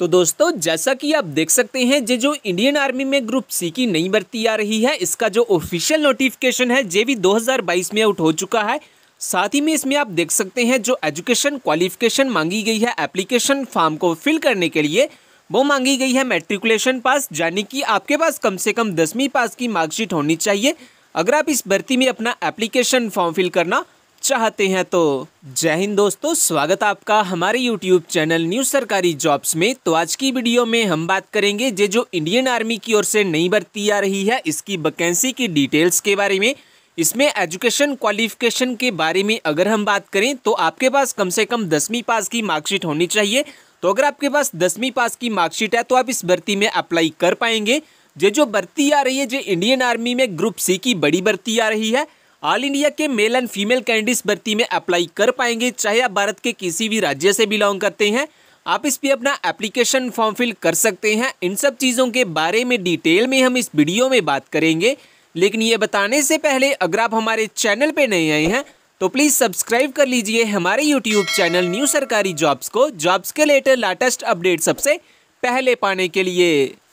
तो दोस्तों जैसा कि आप देख सकते हैं जे जो इंडियन आर्मी में ग्रुप सी की नई भर्ती आ रही है इसका जो ऑफिशियल नोटिफिकेशन है जे भी 2022 में आउट हो चुका है साथ ही में इसमें आप देख सकते हैं जो एजुकेशन क्वालिफिकेशन मांगी गई है एप्लीकेशन फॉर्म को फिल करने के लिए वो मांगी गई है मेट्रिकुलेशन पास यानी कि आपके पास कम से कम दसवीं पास की मार्कशीट होनी चाहिए अगर आप इस भर्ती में अपना एप्लीकेशन फॉर्म फिल करना चाहते हैं तो जय हिंद दोस्तों स्वागत आपका हमारे YouTube चैनल न्यूज सरकारी जॉब्स में तो आज की वीडियो में हम बात करेंगे जे जो इंडियन आर्मी की ओर से नई भर्ती आ रही है इसकी वैकेंसी की डिटेल्स के बारे में इसमें एजुकेशन क्वालिफिकेशन के बारे में अगर हम बात करें तो आपके पास कम से कम दसवीं पास की मार्कशीट होनी चाहिए तो अगर आपके पास दसवीं पास की मार्कशीट है तो आप इस भर्ती में अप्लाई कर पाएंगे जे जो भर्ती आ रही है जो इंडियन आर्मी में ग्रुप सी की बड़ी भर्ती आ रही है ऑल इंडिया के मेल एंड फीमेल कैंडिडेट्स भर्ती में अप्लाई कर पाएंगे चाहे आप भारत के किसी भी राज्य से बिलोंग करते हैं आप इस पर अपना एप्लीकेशन फॉर्म फिल कर सकते हैं इन सब चीज़ों के बारे में डिटेल में हम इस वीडियो में बात करेंगे लेकिन ये बताने से पहले अगर आप हमारे चैनल पर नए आए हैं तो प्लीज़ सब्सक्राइब कर लीजिए हमारे यूट्यूब चैनल न्यू सरकारी जॉब्स को जॉब्स के लेटर लेटेस्ट अपडेट सबसे पहले पाने के लिए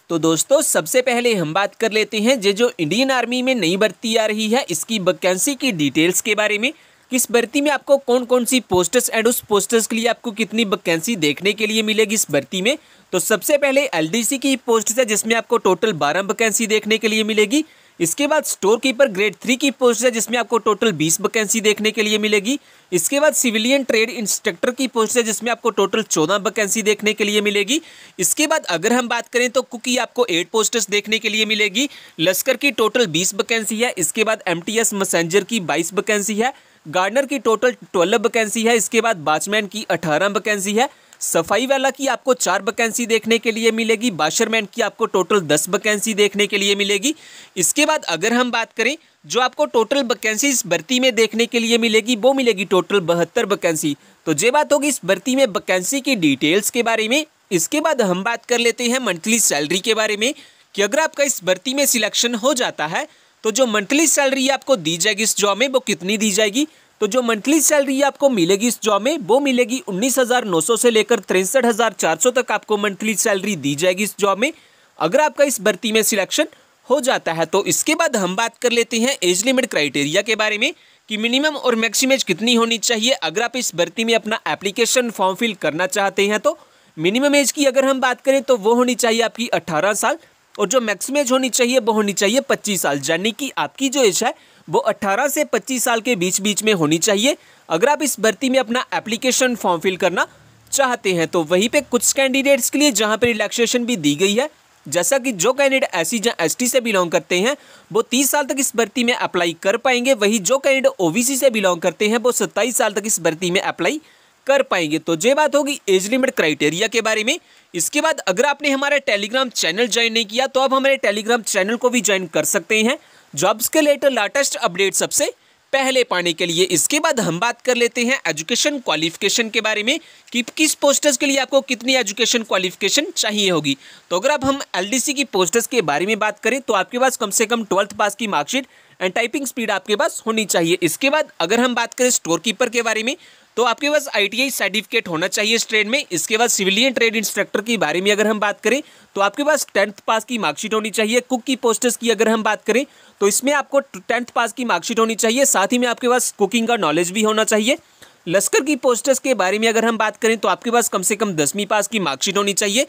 तो दोस्तों सबसे पहले हम बात कर लेते हैं जो जो इंडियन आर्मी में नई भर्ती आ रही है इसकी वैकेंसी की डिटेल्स के बारे में किस भर्ती में आपको कौन कौन सी पोस्टर्स एंड उस पोस्टर्स के लिए आपको कितनी वैकेंसी देखने के लिए मिलेगी इस भर्ती में तो सबसे पहले एलडीसी की पोस्ट है जिसमें आपको टोटल बारह वैकेंसी देखने के लिए मिलेगी इसके बाद स्टोर कीपर ग्रेड थ्री की पोस्ट है जिसमें आपको टोटल बीस वैकेंसी देखने के लिए मिलेगी इसके बाद सिविलियन ट्रेड इंस्ट्रक्टर की पोस्ट है जिसमें आपको टोटल चौदह वैकेंसी देखने के लिए मिलेगी इसके बाद अगर हम बात करें तो कुकी आपको एट पोस्टर्स देखने के लिए मिलेगी लश्कर की टोटल बीस वैकेंसी है इसके बाद एम टी एस मैसेंजर की बाईस वैकेंसी है गार्डनर की टोटल ट्वेल्व वैकेंसी है इसके बाद बाचमैन की अठारह वैकेंसी है सफाई वाला की आपको चार वैकेंसी देखने के लिए मिलेगी बाशरमैन की आपको टोटल दस वैकेंसी देखने के लिए मिलेगी इसके बाद अगर हम बात करें जो आपको टोटल वैकेंसी इस भर्ती में देखने के लिए मिलेगी वो मिलेगी टोटल बहत्तर वैकेंसी तो ये बात होगी इस भर्ती में वैकेंसी की डिटेल्स के बारे में इसके बाद हम बात कर लेते हैं मंथली सैलरी के बारे में कि अगर आपका इस भर्ती में सिलेक्शन हो जाता है तो जो मंथली सैलरी आपको दी जाएगी इस जॉब में वो कितनी दी जाएगी तो जो मंथली सैलरी आपको मिलेगी इस जॉब में वो मिलेगी 19,900 से लेकर तिरसठ तक आपको मंथली सैलरी दी जाएगी इस जॉब में अगर आपका इस भर्ती में सिलेक्शन हो जाता है तो इसके बाद हम बात कर लेते हैं एज लिमिट क्राइटेरिया के बारे में कि मिनिमम और मैक्सिम एज कितनी होनी चाहिए अगर आप इस भर्ती में अपना एप्लीकेशन फॉर्म फिल करना चाहते हैं तो मिनिमम एज की अगर हम बात करें तो वो होनी चाहिए आपकी अट्ठारह साल और जो मैक्सिम एज होनी चाहिए वो होनी चाहिए पच्चीस साल यानी कि आपकी जो एज है वो 18 से 25 साल के बीच बीच में होनी चाहिए अगर आप इस भर्ती में अपना एप्लीकेशन फॉर्म फिल करना चाहते हैं तो वहीं पे कुछ कैंडिडेट्स के लिए जहाँ पे रिलैक्सेशन भी दी गई है जैसा कि जो कैंडिडेट एस सी जहाँ एस से बिलोंग करते हैं वो तीस साल तक इस भर्ती में अप्लाई कर पाएंगे वही जो कैंडिडेट ओबीसी से बिलोंग करते हैं वो सत्ताईस साल तक इस भर्ती में अप्लाई कर पाएंगे तो ये बात होगी एज लिमिट क्राइटेरिया के बारे में इसके बाद अगर आपने हमारा टेलीग्राम चैनल ज्वाइन नहीं किया तो आप हमारे टेलीग्राम चैनल को भी ज्वाइन कर सकते हैं जॉब्स के लेटर लाटेस्ट अपडेट सबसे पहले पाने के लिए इसके बाद हम बात कर लेते हैं एजुकेशन क्वालिफिकेशन के बारे में कि किस पोस्टर्स के लिए आपको कितनी एजुकेशन क्वालिफिकेशन चाहिए होगी तो अगर आप हम एलडीसी की पोस्टर्स के बारे में बात करें तो आपके पास कम से कम ट्वेल्थ पास की मार्कशीट एंड टाइपिंग स्पीड आपके पास होनी चाहिए इसके बाद अगर हम बात करें स्टोर कीपर के बारे में तो आपके पास आई सर्टिफिकेट होना चाहिए इस ट्रेड में इसके बाद सिविलियन ट्रेड इंस्ट्रक्टर के बारे में अगर हम बात करें तो आपके पास टेंथ पास की मार्कशीट होनी चाहिए कुक की पोस्टर्स की अगर हम बात करें तो इसमें आपको टेंथ पास की मार्कशीट होनी चाहिए साथ ही में आपके पास कुकिंग का नॉलेज भी होना चाहिए लश्कर की पोस्टर्स के बारे में अगर हम बात करें तो आपके पास कम से कम दसवीं पास की मार्कशीट होनी चाहिए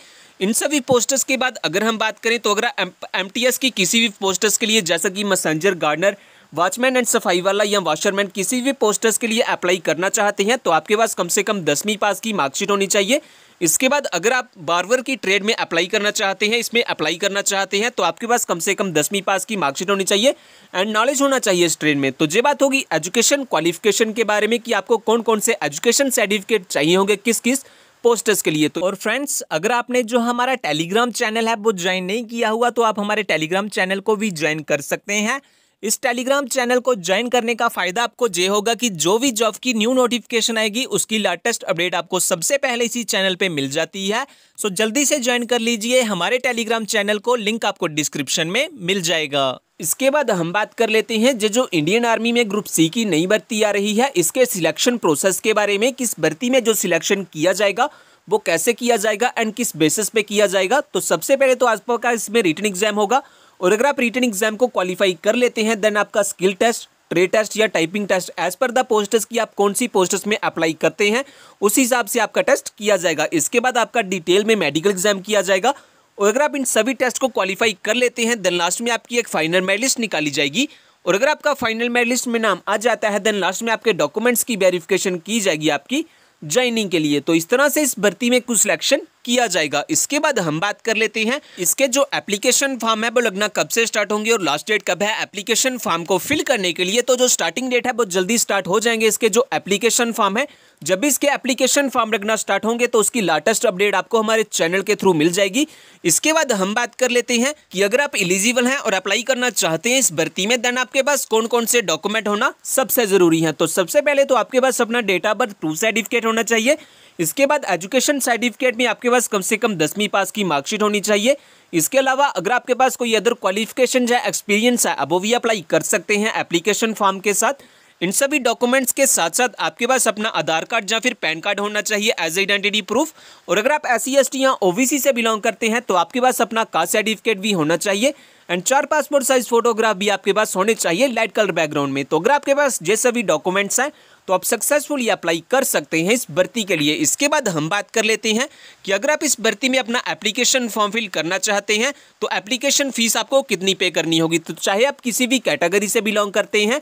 इन सभी पोस्टर्स के बाद अगर हम बात करें तो अगर एम की किसी भी पोस्टर्स के लिए जैसा कि मैसेंजर गार्डनर वॉचमैन एंड सफाई वाला या वॉशरमैन किसी भी पोस्टर्स के लिए अप्लाई करना चाहते हैं तो आपके पास कम से कम दसवीं पास की मार्कशीट होनी चाहिए इसके बाद अगर आप बारवर की ट्रेड में अप्लाई करना चाहते हैं इसमें अप्लाई करना चाहते हैं तो आपके पास कम से कम दसवीं पास की मार्कशीट होनी चाहिए एंड नॉलेज होना चाहिए इस ट्रेड में तो ये बात होगी एजुकेशन क्वालिफिकेशन के बारे में कि आपको कौन कौन से एजुकेशन सर्टिफिकेट चाहिए होंगे किस किस पोस्टर्स के लिए तो और फ्रेंड्स अगर आपने जो हमारा टेलीग्राम चैनल है वो ज्वाइन नहीं किया हुआ तो आप हमारे टेलीग्राम चैनल को भी ज्वाइन कर सकते हैं इस टेलीग्राम चैनल को ज्वाइन करने का फायदा आपको ये होगा कि जो भी जॉब की न्यू नोटिफिकेशन आएगी उसकी लेटेस्ट अपडेट आपको सबसे पहले इसी चैनल पे मिल जाती है सो जल्दी से ज्वाइन कर लीजिए हमारे टेलीग्राम चैनल को लिंक आपको डिस्क्रिप्शन में मिल जाएगा इसके बाद हम बात कर लेते हैं जो जो इंडियन आर्मी में ग्रुप सी की नई भर्ती आ रही है इसके सिलेक्शन प्रोसेस के बारे में किस भर्ती में जो सिलेक्शन किया जाएगा वो कैसे किया जाएगा एंड किस बेसिस पे किया जाएगा तो सबसे पहले तो आज का इसमें रिटर्न एग्जाम होगा और अगर आप रिटर्न एग्जाम को क्वालिफाई कर लेते हैं देन आपका स्किल टेस्ट ट्रे टेस्ट या typing test as per the posters की आप कौन सी पोस्टर्स में अप्लाई करते हैं उस हिसाब से आपका टेस्ट किया जाएगा इसके बाद आपका डिटेल में मेडिकल एग्जाम किया जाएगा और अगर आप इन सभी टेस्ट को क्वालिफाई कर लेते हैं देन लास्ट में आपकी एक फाइनल मेडलिस्ट निकाली जाएगी और अगर आपका फाइनल मेडलिस्ट में नाम आ जाता है देन लास्ट में आपके डॉक्यूमेंट्स की वेरिफिकेशन की जाएगी आपकी ज्वाइनिंग के लिए तो इस तरह से इस भर्ती में कुछ सिलेक्शन किया जाएगा इसके बाद हम बात कर लेते हैं इसके जो एप्लीकेशन फॉर्म है वो लगना कब से स्टार्ट होंगे और लास्ट डेट कब है एप्लीकेशन फॉर्म को फिल करने के लिए तो जो स्टार्टिंग डेट है वो जल्दी स्टार्ट हो जाएंगे इसके जो एप्लीकेशन फॉर्म है जब भी इसके एप्लीकेशन फॉर्म लगना स्टार्ट होंगे तो उसकी लेटेस्ट अपडेट आपको हमारे चैनल के थ्रू मिल जाएगी इसके बाद हम बात कर लेते हैं कि अगर आप इलिजिबल हैं और अप्लाई करना चाहते हैं इस भर्ती में देन आपके पास कौन कौन से डॉक्यूमेंट होना सबसे जरूरी है तो सबसे पहले तो आपके पास अपना date of birth proof certificate होना चाहिए इसके बाद एजुकेशन सर्टिफिकेट में आपके आपके पास कम से कम दसवीं पास की मार्कशीट होनी चाहिए इसके अलावा अगर आपके पास कोई अदर क्वालिफिकेशन या एक्सपीरियंस है अब वो भी अप्लाई कर सकते हैं एप्लीकेशन फॉर्म के साथ इन सभी डॉक्यूमेंट्स के साथ साथ आपके पास अपना आधार कार्ड या फिर पैन कार्ड होना चाहिए एज आइडेंटिटी प्रूफ और अगर आप एस सी एस टी या ओ से बिलोंग करते हैं तो आपके पास अपना कास्ट सर्टिफिकेट भी होना चाहिए एंड चार पासपोर्ट साइज फोटोग्राफ भी आपके पास होने चाहिए लाइट कलर बैकग्राउंड में तो अगर आपके पास जैसे सभी डॉक्यूमेंट्स हैं तो आप सक्सेसफुली अप्लाई कर सकते हैं इस भर्ती के लिए इसके बाद हम बात कर लेते हैं कि अगर आप इस भर्ती में अपना एप्लीकेशन फॉर्म फिल करना चाहते हैं तो एप्लीकेशन फ़ीस आपको कितनी पे करनी होगी तो चाहे आप किसी भी कैटेगरी से बिलोंग करते हैं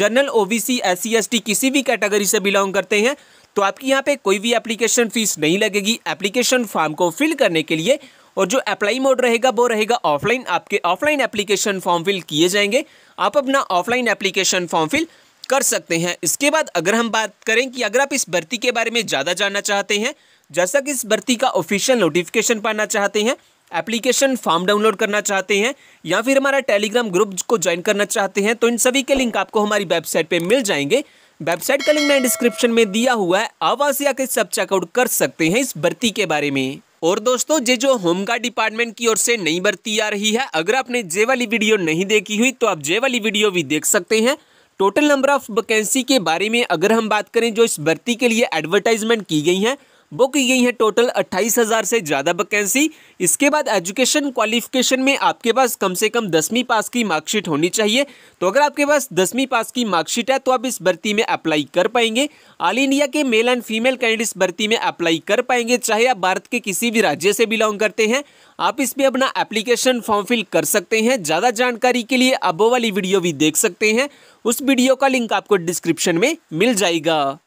जनरल सी एस सी किसी भी कैटेगरी से बिलोंग करते हैं तो आपकी यहाँ पे कोई भी एप्लीकेशन फ़ीस नहीं लगेगी एप्लीकेशन फॉर्म को फिल करने के लिए और जो अप्लाई मोड रहेगा वो रहेगा ऑफलाइन आपके ऑफलाइन एप्लीकेशन फॉर्म फिल किए जाएंगे आप अपना ऑफलाइन एप्लीकेशन फॉर्म फिल कर सकते हैं इसके बाद अगर हम बात करें कि अगर आप इस भर्ती के बारे में ज़्यादा जानना चाहते हैं जैसा कि इस भर्ती का ऑफिशियल नोटिफिकेशन पाना चाहते हैं एप्लीकेशन फॉर्म डाउनलोड करना चाहते हैं या फिर हमारा टेलीग्राम ग्रुप को ज्वाइन करना चाहते हैं तो इन सभी के लिंक आपको हमारी वेबसाइट पर मिल जाएंगे वेबसाइट का लिंक मैं डिस्क्रिप्शन में दिया हुआ है आवास या से आकर सब चेकआउट कर सकते हैं इस भर्ती के बारे में और दोस्तों ये जो होमगार्ड डिपार्टमेंट की ओर से नई भर्ती आ रही है अगर आपने जे वाली वीडियो नहीं देखी हुई तो आप जे वाली वीडियो भी देख सकते हैं टोटल नंबर ऑफ वैकेंसी के बारे में अगर हम बात करें जो इस भर्ती के लिए एडवर्टाइजमेंट की गई हैं बुक की गई है टोटल अट्ठाईस हज़ार से ज़्यादा वैकेंसी इसके बाद एजुकेशन क्वालिफिकेशन में आपके पास कम से कम दसवीं पास की मार्कशीट होनी चाहिए तो अगर आपके पास दसवीं पास की मार्कशीट है तो आप इस भर्ती में अप्लाई कर पाएंगे ऑल इंडिया के मेल एंड फीमेल कैंडिडेट भर्ती में अप्लाई कर पाएंगे चाहे आप भारत के किसी भी राज्य से बिलोंग करते हैं आप इस पर अपना एप्लीकेशन फॉर्म फिल कर सकते हैं ज़्यादा जानकारी के लिए अबो वाली वीडियो भी देख सकते हैं उस वीडियो का लिंक आपको डिस्क्रिप्शन में मिल जाएगा